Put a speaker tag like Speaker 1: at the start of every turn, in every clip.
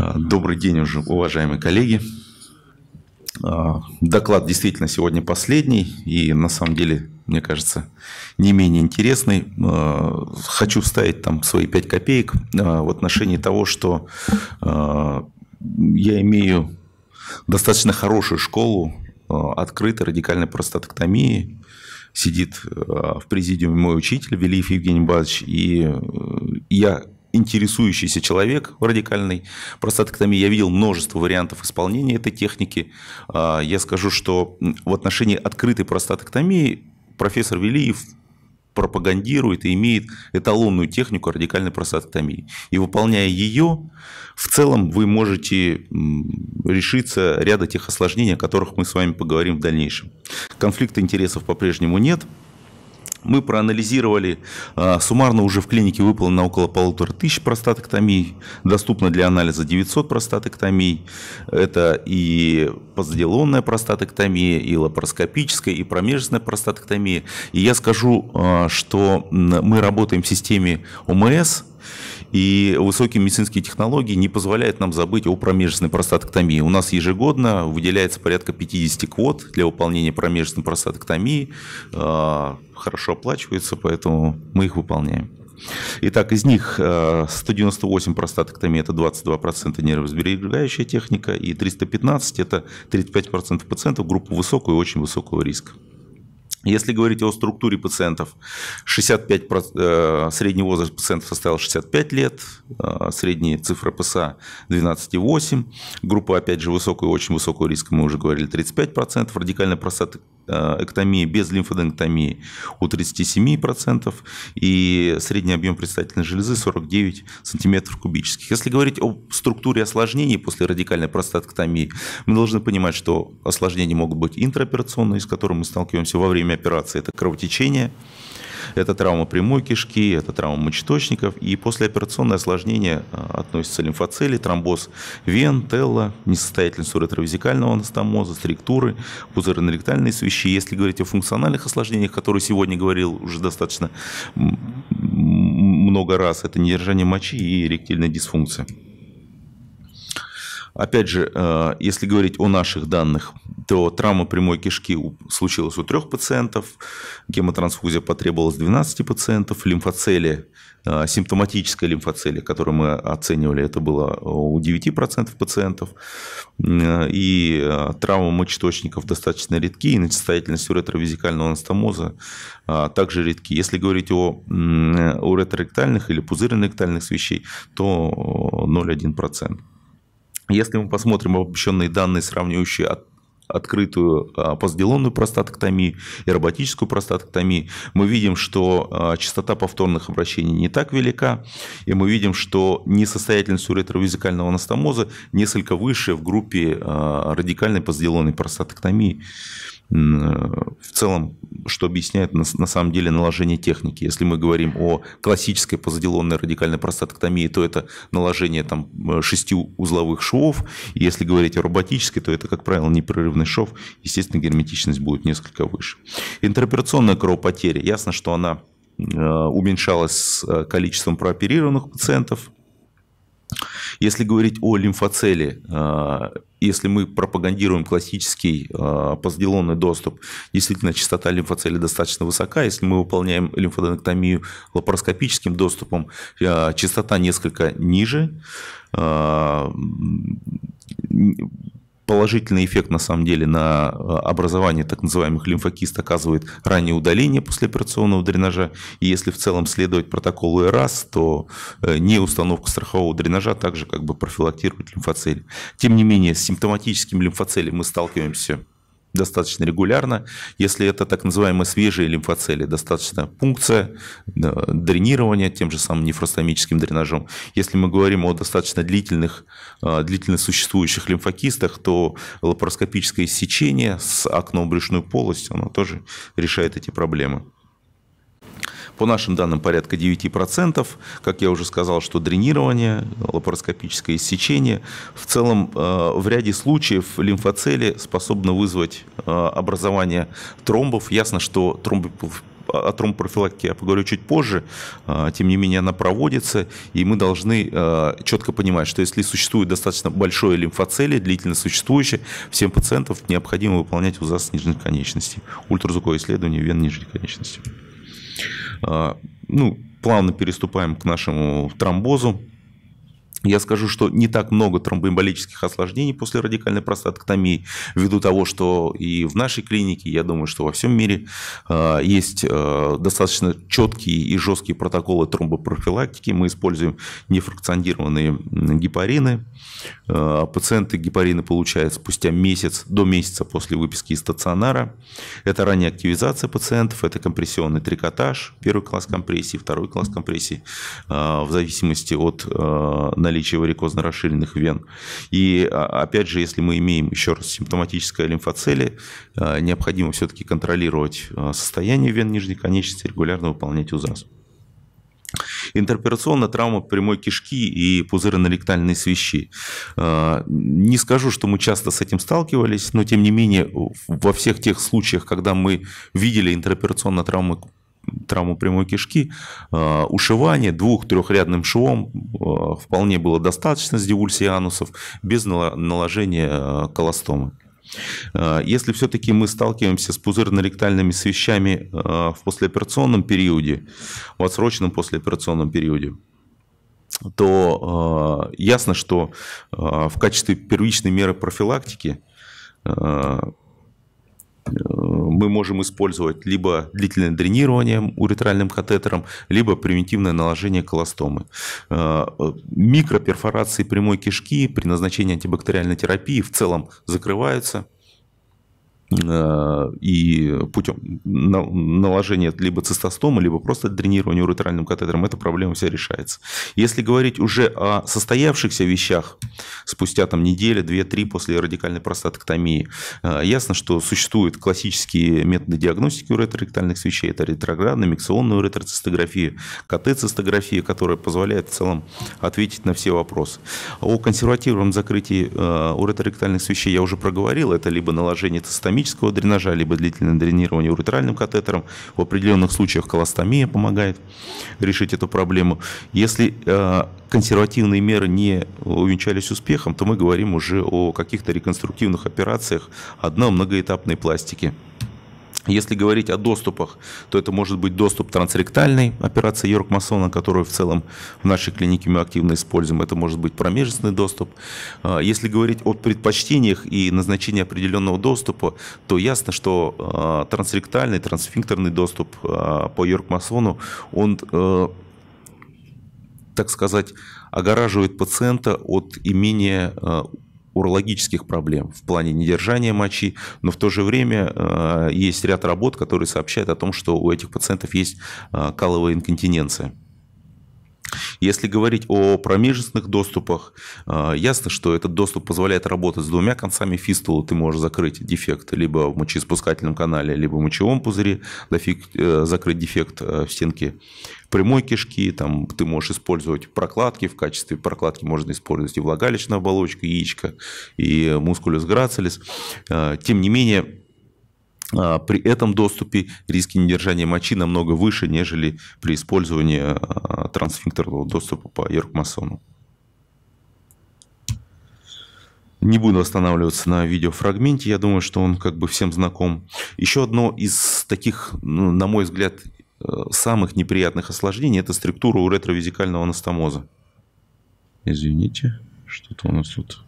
Speaker 1: А, добрый день уже, уважаемые коллеги. А, доклад действительно сегодня последний и на самом деле, мне кажется, не менее интересный. А, хочу вставить там свои пять копеек в отношении того, что я имею достаточно хорошую школу открытой радикальной простатоктомии. Сидит в президиуме мой учитель Велиев Евгений Бач, и э, я интересующийся человек радикальный простатоктомии. Я видел множество вариантов исполнения этой техники. А, я скажу, что в отношении открытой простатоктомии профессор Велиев пропагандирует и имеет эталонную технику радикальной простатоктомии. И выполняя ее, в целом вы можете решиться ряда тех осложнений, о которых мы с вами поговорим в дальнейшем. Конфликта интересов по-прежнему нет – мы проанализировали, а, суммарно уже в клинике выполнено около полутора тысяч простатэктомий. доступно для анализа 900 простатэктомий. Это и позаделонная простатэктомия, и лапароскопическая, и промежностная простатэктомия. И я скажу, а, что мы работаем в системе ОМС – и высокие медицинские технологии не позволяют нам забыть о промежественной простатоктомии. У нас ежегодно выделяется порядка 50 квот для выполнения промежественной простатоктомии. А, хорошо оплачивается, поэтому мы их выполняем. Итак, из них 198 э, простатоктомий – это 22% нервосберегающая техника, и 315 – это 35% пациентов группы высокого и очень высокого риска. Если говорить о структуре пациентов, 65, э, средний возраст пациентов составил 65 лет, э, средняя цифра ПСА 12,8, группа, опять же, высокого очень высокого риска, мы уже говорили, 35%, радикальная простатэктомия э, без лимфоденктомии у 37%, и средний объем предстательной железы 49 сантиметров кубических. Если говорить о структуре осложнений после радикальной простатэктомии, мы должны понимать, что осложнения могут быть интраоперационные, с которыми мы сталкиваемся во время время операции это кровотечение, это травма прямой кишки, это травма мочеточников. И послеоперационное осложнение э, относится лимфоцели, тромбоз вен, телла, несостоятельность уретровизикального анастомоза, структуры, пузырно-ректальные свищи. Если говорить о функциональных осложнениях, которые сегодня говорил уже достаточно много раз, это недержание мочи и эректильная дисфункция. Опять же, э, если говорить о наших данных, то травма прямой кишки случилась у трех пациентов, гемотрансфузия потребовалась 12 пациентов, лимфоцели, э, симптоматическая лимфоцели, которую мы оценивали, это было э, у 9% пациентов, и травмы мочеточников достаточно редки, и несостоятельность уретровизикального анастомоза а, также редки. Если говорить о уретроректальных или пузырно-ректальных свечей, то 0,1%. Если мы посмотрим обобщенные данные, сравнивающие от открытую а, постделонную простатоктомию и роботическую простатоктомию, мы видим, что а, частота повторных обращений не так велика, и мы видим, что несостоятельность уретровизикального анастомоза несколько выше в группе а, радикальной постделонной простатоктомии. Э, в целом, что объясняет на, на самом деле наложение техники. Если мы говорим о классической позаделонной радикальной простатоктомии, то это наложение там, э, шести узловых швов. И если говорить о роботической, то это, как правило, непрерывный шов. Естественно, герметичность будет несколько выше. Интероперационная кровопотеря. Ясно, что она э, уменьшалась с количеством прооперированных пациентов, если говорить о лимфоцеле, э, если мы пропагандируем классический э, позделонный доступ, действительно частота лимфоцели достаточно высока. Если мы выполняем лимфоденэктомию лапароскопическим доступом, э, частота несколько ниже Положительный эффект на самом деле на э, образование так называемых лимфокист оказывает раннее удаление послеоперационного дренажа. И если в целом следовать протоколу ЭРАС, то э, не установка страхового дренажа а также как бы профилактирует лимфоцели. Тем не менее, с симптоматическим лимфоцелем мы сталкиваемся достаточно регулярно. Если это так называемые свежие лимфоцели, достаточно пункция, дренирование тем же самым нефростомическим дренажом. Если мы говорим о достаточно длительных, а, длительно существующих лимфокистах, то лапароскопическое сечение с окном брюшную полость, оно тоже решает эти проблемы. По нашим данным, порядка 9%. Как я уже сказал, что дренирование, лапароскопическое иссечение. В целом, э, в ряде случаев лимфоцели способны вызвать э, образование тромбов. Ясно, что тромбы о тромбопрофилактике я поговорю чуть позже, э, тем не менее она проводится, и мы должны четко понимать, что если существует достаточно большое лимфоцелие, длительно существующее, всем пациентов необходимо выполнять УЗАС нижних конечностей, ультразвуковое исследование вен нижних конечностей. А, ну, плавно переступаем к нашему тромбозу. Я скажу, что не так много тромбоэмболических осложнений после радикальной простатоктомии, ввиду того, что и в нашей клинике, я думаю, что во всем мире э, есть э, достаточно четкие и жесткие протоколы тромбопрофилактики. Мы используем нефракционированные гепарины. Э, а пациенты гепарины получают спустя месяц, до месяца после выписки из стационара. Это ранняя активизация пациентов, это компрессионный трикотаж, первый класс компрессии, второй класс компрессии, в зависимости от наличии варикозно-расширенных вен. И а, опять же, если мы имеем еще раз симптоматическое лимфоцелие, э, необходимо все-таки контролировать э, состояние вен нижней конечности, регулярно выполнять УЗАС. Интероперационная травма прямой кишки и пузырно-ректальной свищи. Э, не скажу, что мы часто с этим сталкивались, но тем не менее во всех тех случаях, когда мы видели интероперационную травму травму прямой кишки, э, ушивание двух-трехрядным швом э, вполне было достаточно с девульсии анусов без наложения э, колостомы. Если все-таки мы сталкиваемся с пузырно-ректальными свещами в послеоперационном периоде, в отсроченном послеоперационном периоде, то ясно, что в качестве первичной меры профилактики Э, мы можем использовать либо длительное дренирование уретральным катетером, либо примитивное наложение колостомы. Э, э, микроперфорации прямой кишки при назначении антибактериальной терапии в целом закрываются – Э, и путем наложения либо цистостома, либо просто дренирования уретральным катетером, эта проблема вся решается. Если говорить уже о состоявшихся вещах спустя там неделя, две-три после радикальной простатоктомии, э, ясно, что существуют классические методы диагностики уретроректальных свечей, это ретроградная, микционная уретроцистография, кт которая позволяет в целом ответить на все вопросы. О консервативном закрытии э, уретроректальных свечей я уже проговорил, это либо наложение цистомии, гипертермического дренажа, либо длительное дренирование уретральным катетером. В определенных случаях колостомия помогает решить эту проблему. Если э, консервативные меры не увенчались успехом, то мы говорим уже о каких-то реконструктивных операциях одной многоэтапной пластики. Если говорить о доступах, то это может быть доступ трансректальной операции Йорк-Масона, которую в целом в нашей клинике мы активно используем. Это может быть промежностный доступ. А, если говорить о предпочтениях и назначении определенного доступа, то ясно, что а, трансректальный, трансфинкторный доступ а, по Йорк-Масону, он э, так сказать, огораживает пациента от имения э, урологических проблем в плане недержания мочи, но в то же время э, есть ряд работ, которые сообщают о том, что у этих пациентов есть э, каловая инконтиненция. Если говорить о промежностных доступах, э, ясно, что этот доступ позволяет работать с двумя концами фистулы. Ты можешь закрыть дефект либо в мочеиспускательном канале, либо в мочевом пузыре, э, закрыть дефект э, в стенке прямой кишки, там ты можешь использовать прокладки, в качестве прокладки можно использовать и влагалищную оболочку, яичко, и мускулюс грацилис. Тем не менее, а, при этом доступе риски недержания мочи намного выше, нежели при использовании а, трансфинкторного доступа по Йорк-масону. Не буду останавливаться на видеофрагменте, я думаю, что он как бы всем знаком. Еще одно из таких, ну, на мой взгляд, э, самых неприятных осложнений – это структура уретровизикального анастомоза. Извините, что-то у нас тут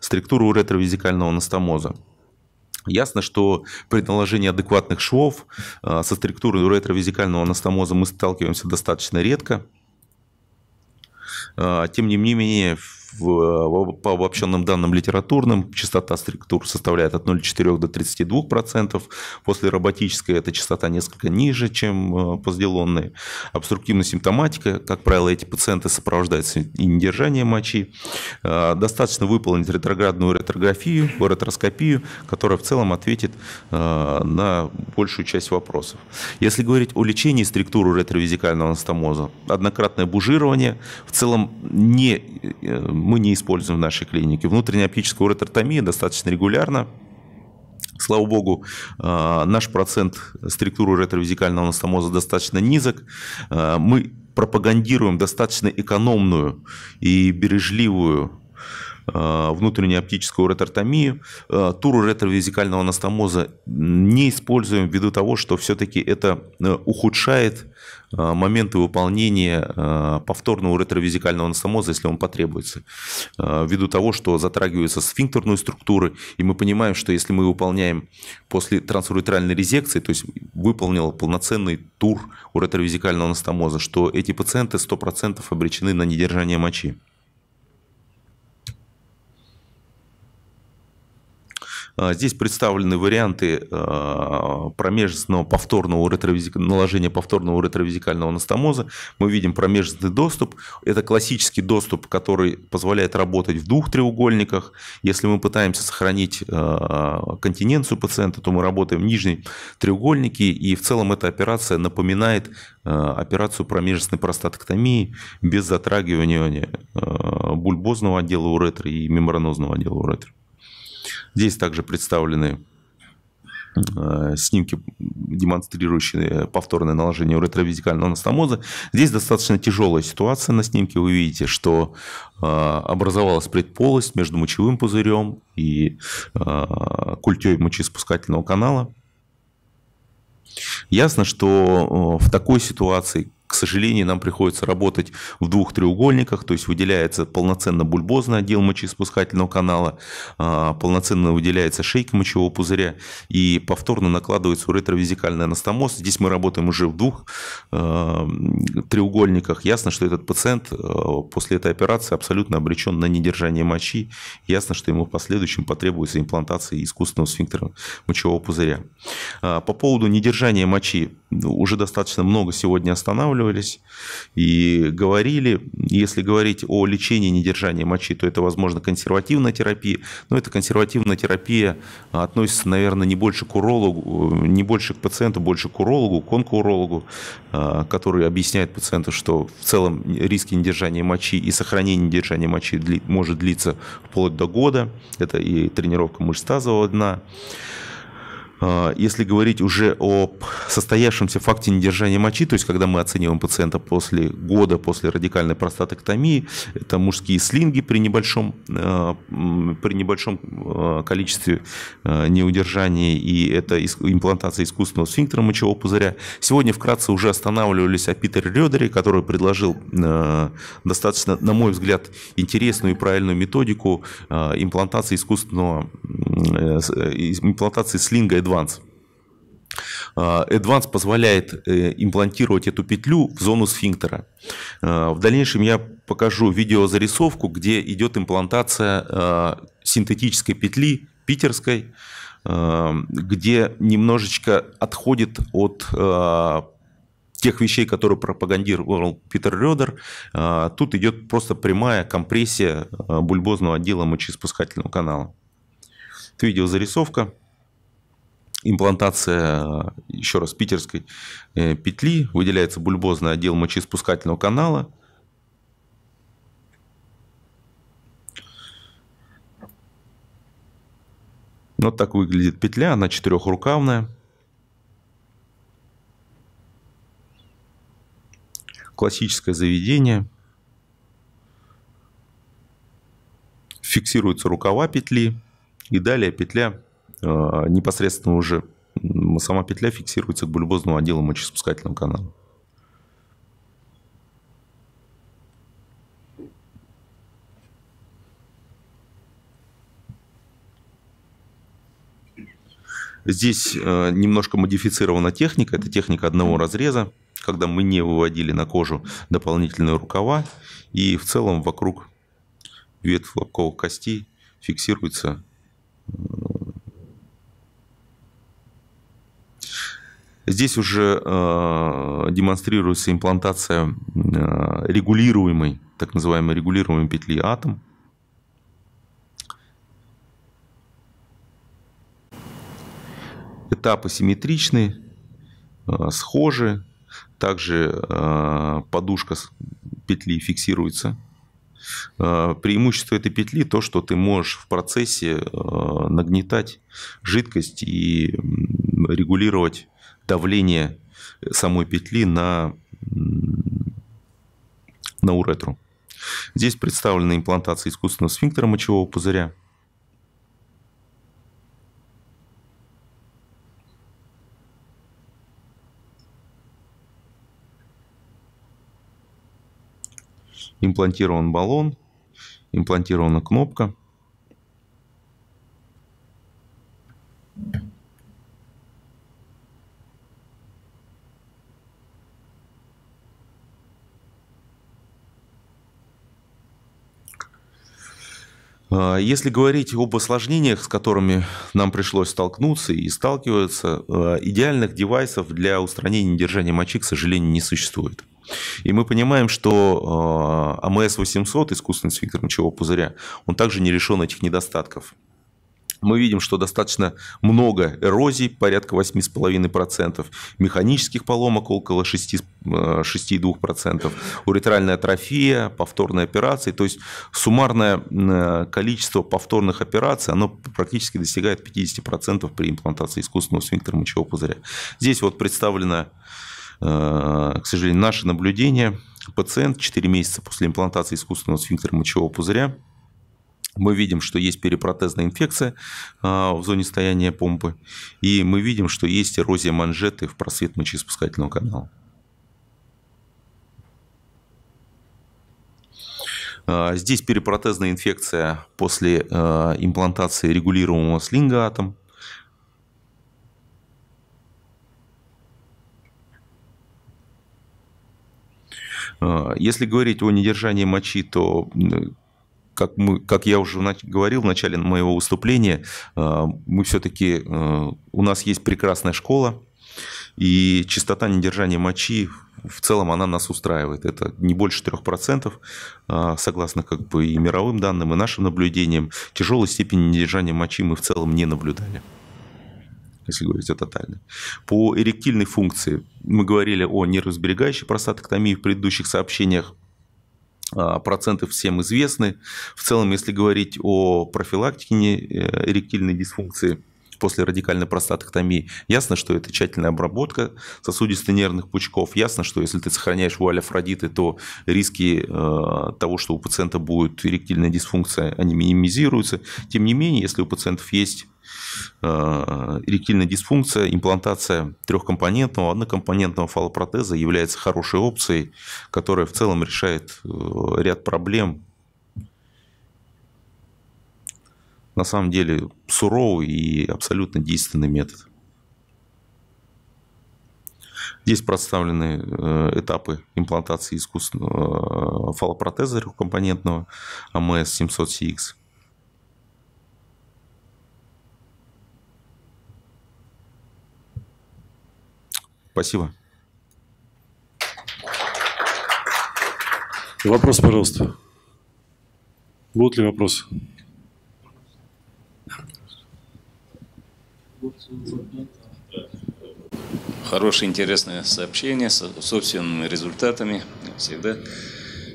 Speaker 1: Структура Угу. ретровизикального анастомоза. Ясно, что при наложении адекватных швов э, со структурой ретровизикального анастомоза мы сталкиваемся достаточно редко. Э, тем не менее, в, по обобщенным данным литературным частота структур составляет от 0,4 до 32%. После роботической эта частота несколько ниже, чем э, позделонные. Обструктивная симптоматика, как правило, эти пациенты сопровождаются и недержанием мочи. Э, достаточно выполнить ретроградную ретрографию, уретроскопию, которая в целом ответит э, на большую часть вопросов. Если говорить о лечении структуры ретровизикального анастомоза, однократное бужирование в целом не мы не используем в нашей клинике. Внутренняя оптическая уретротомия достаточно регулярно. Слава богу, э, наш процент структуры ретровизикального анастомоза достаточно низок. Э, мы пропагандируем достаточно экономную и бережливую Э, внутреннюю оптическую ретортомию. Э, Туру ретровизикального анастомоза не используем ввиду того, что все-таки это э, ухудшает моменты выполнения повторного ретровизикального анастомоза, если он потребуется. Ввиду того, что затрагиваются сфинктерные структуры, и мы понимаем, что если мы выполняем после трансуретральной резекции, то есть выполнил полноценный тур у ретровизикального анастомоза, что эти пациенты 100% обречены на недержание мочи. А, здесь представлены варианты а, промежностного повторного уретровизик... наложения повторного уретровизикального анастомоза. Мы видим промежностный доступ. Это классический доступ, который позволяет работать в двух треугольниках. Если мы пытаемся сохранить а, континенцию пациента, то мы работаем в нижнем треугольнике. И в целом эта операция напоминает операцию промежностной простатоктомии без затрагивания бульбозного отдела уретры и мембранозного отдела уретры. Здесь также представлены э, снимки, демонстрирующие повторное наложение ретровизикального анастомоза. Здесь достаточно тяжелая ситуация на снимке. Вы видите, что э, образовалась предполость между мочевым пузырем и э, культей мочеиспускательного канала. Ясно, что в такой ситуации к сожалению, нам приходится работать в двух треугольниках, то есть выделяется полноценно бульбозный отдел мочеиспускательного канала, а, полноценно выделяется шейка мочевого пузыря и повторно накладывается уретровизикальный анастомоз. Здесь мы работаем уже в двух а, треугольниках. Ясно, что этот пациент а, после этой операции абсолютно обречен на недержание мочи. Ясно, что ему в последующем потребуется имплантация искусственного сфинктера мочевого пузыря. По поводу недержания мочи уже достаточно много сегодня останавливались и говорили. Если говорить о лечении недержания мочи, то это, возможно, консервативная терапия. Но эта консервативная терапия а, относится, наверное, не больше к урологу, э, не больше к пациенту, больше к урологу, к онкоурологу, а, который объясняет пациенту, что в целом риски недержания мочи и сохранение недержания мочи может длиться вплоть до года. Это и тренировка мышц тазового дна. А, если говорить уже о состоявшемся факте недержания мочи, то есть когда мы оцениваем пациента после года, после радикальной простатоктомии, это мужские слинги при небольшом, а, при небольшом а, количестве неудержания и это имплантация искусственного сфинктера мочевого пузыря. Сегодня вкратце уже останавливались о Питере Рёдере, который предложил достаточно, на мой взгляд, интересную и правильную методику имплантации искусственного, э, э, имплантации слинга и Advance. А, Advance позволяет э, имплантировать эту петлю в зону сфинктера. А, в дальнейшем я покажу видеозарисовку, где идет имплантация а, синтетической петли питерской, где немножечко отходит от тех вещей, которые пропагандировал Питер Рёдер, тут идет просто прямая компрессия бульбозного отдела мочеиспускательного канала. Это видеозарисовка имплантация, э, еще раз, питерской э, петли, выделяется бульбозный отдел мочеиспускательного канала. Вот так выглядит петля, она четырехрукавная. Классическое заведение. Фиксируются рукава петли и далее петля а, непосредственно уже сама петля фиксируется к бульбозному отделу мочеиспускательного канала. Здесь э, немножко модифицирована техника. Это техника одного разреза, когда мы не выводили на кожу дополнительные рукава. И в целом вокруг ветвь лобковых костей фиксируется Здесь уже э, демонстрируется имплантация э, регулируемой, так называемой регулируемой петли атом. Этапы симметричны, э, схожи. Также э, подушка петли фиксируется. Э, преимущество этой петли то, что ты можешь в процессе э, нагнетать жидкость и регулировать давление самой петли на, на уретру. Здесь представлена имплантация искусственного сфинктера мочевого пузыря. Имплантирован баллон, имплантирована кнопка. А, если говорить об осложнениях, с которыми нам пришлось столкнуться и сталкиваются, а, идеальных девайсов для устранения недержания мочи, к сожалению, не существует. И мы понимаем, что а, АМС-800, искусственный сфинктер мочевого пузыря, он также не решен этих недостатков мы видим, что достаточно много эрозий, порядка 8,5%, механических поломок около 6,2%, э, уретральная атрофия, повторные операции. То есть суммарное э, количество повторных операций, оно практически достигает 50% при имплантации искусственного сфинктера мочевого пузыря. Здесь вот представлено, э, к сожалению, наше наблюдение. Пациент 4 месяца после имплантации искусственного сфинктера мочевого пузыря – мы видим, что есть перепротезная инфекция а, в зоне стояния помпы, и мы видим, что есть эрозия манжеты в просвет мочеиспускательного канала. А, здесь перепротезная инфекция после а, имплантации регулируемого слинга атом. Если говорить о недержании мочи, то как, мы, как я уже говорил в начале моего выступления, э, мы все-таки, э, у нас есть прекрасная школа, и частота недержания мочи в целом она нас устраивает. Это не больше 3%, э, согласно как бы и мировым данным, и нашим наблюдениям. Тяжелой степени недержания мочи мы в целом не наблюдали если говорить о тотальной. По эректильной функции мы говорили о нервосберегающей простатоктомии в предыдущих сообщениях. А, проценты всем известны. В целом, если говорить о профилактике э, эректильной дисфункции, после радикальной простатоктомии. Ясно, что это тщательная обработка сосудисто-нервных пучков. Ясно, что если ты сохраняешь вуаль Афродиты, то риски э, того, что у пациента будет эректильная дисфункция, они минимизируются. Тем не менее, если у пациентов есть э, эректильная дисфункция, имплантация трехкомпонентного, однокомпонентного фалопротеза является хорошей опцией, которая в целом решает э, ряд проблем на самом деле суровый и абсолютно действенный метод. Здесь представлены э, этапы имплантации искусственного э, фалопротеза трехкомпонентного АМС-700CX. Спасибо. Вопрос, пожалуйста. Будут ли вопросы? Хорошее, интересное сообщение с собственными результатами всегда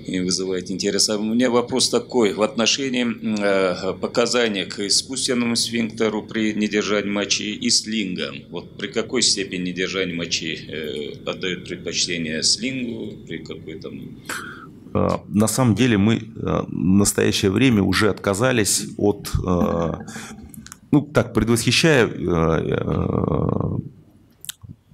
Speaker 1: и вызывает интерес. А у меня вопрос такой, в отношении э, показания к искусственному сфинктеру при недержании мочи и слингам. Вот при какой степени недержания мочи э, отдают предпочтение слингу, при какой там... А, на самом деле мы э, в настоящее время уже отказались от э, ну, так, предвосхищая э, э,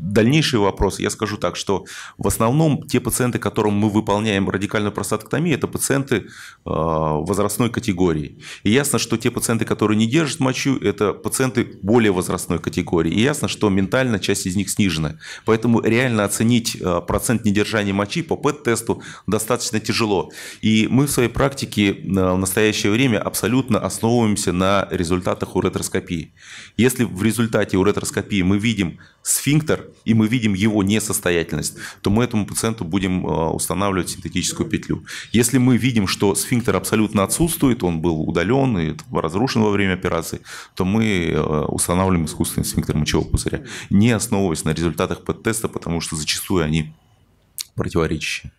Speaker 1: дальнейшие вопросы, я скажу так, что в основном те пациенты, которым мы выполняем радикальную простатоктомию, это пациенты э, возрастной категории. И ясно, что те пациенты, которые не держат мочу, это пациенты более возрастной категории. И ясно, что ментально часть из них снижена. Поэтому реально оценить э, процент недержания мочи по ПЭТ-тесту достаточно тяжело. И мы в своей практике э, в настоящее время абсолютно основываемся на результатах уретроскопии. Если в результате уретроскопии мы видим сфинктер, и мы видим его несостоятельность, то мы этому пациенту будем э, устанавливать синтетическую петлю. Если мы видим, что сфинктер абсолютно отсутствует, он был удален и разрушен во время операции, то мы э, устанавливаем искусственный сфинктер мочевого пузыря, не основываясь на результатах ПЭТ-теста, потому что зачастую они противоречащие.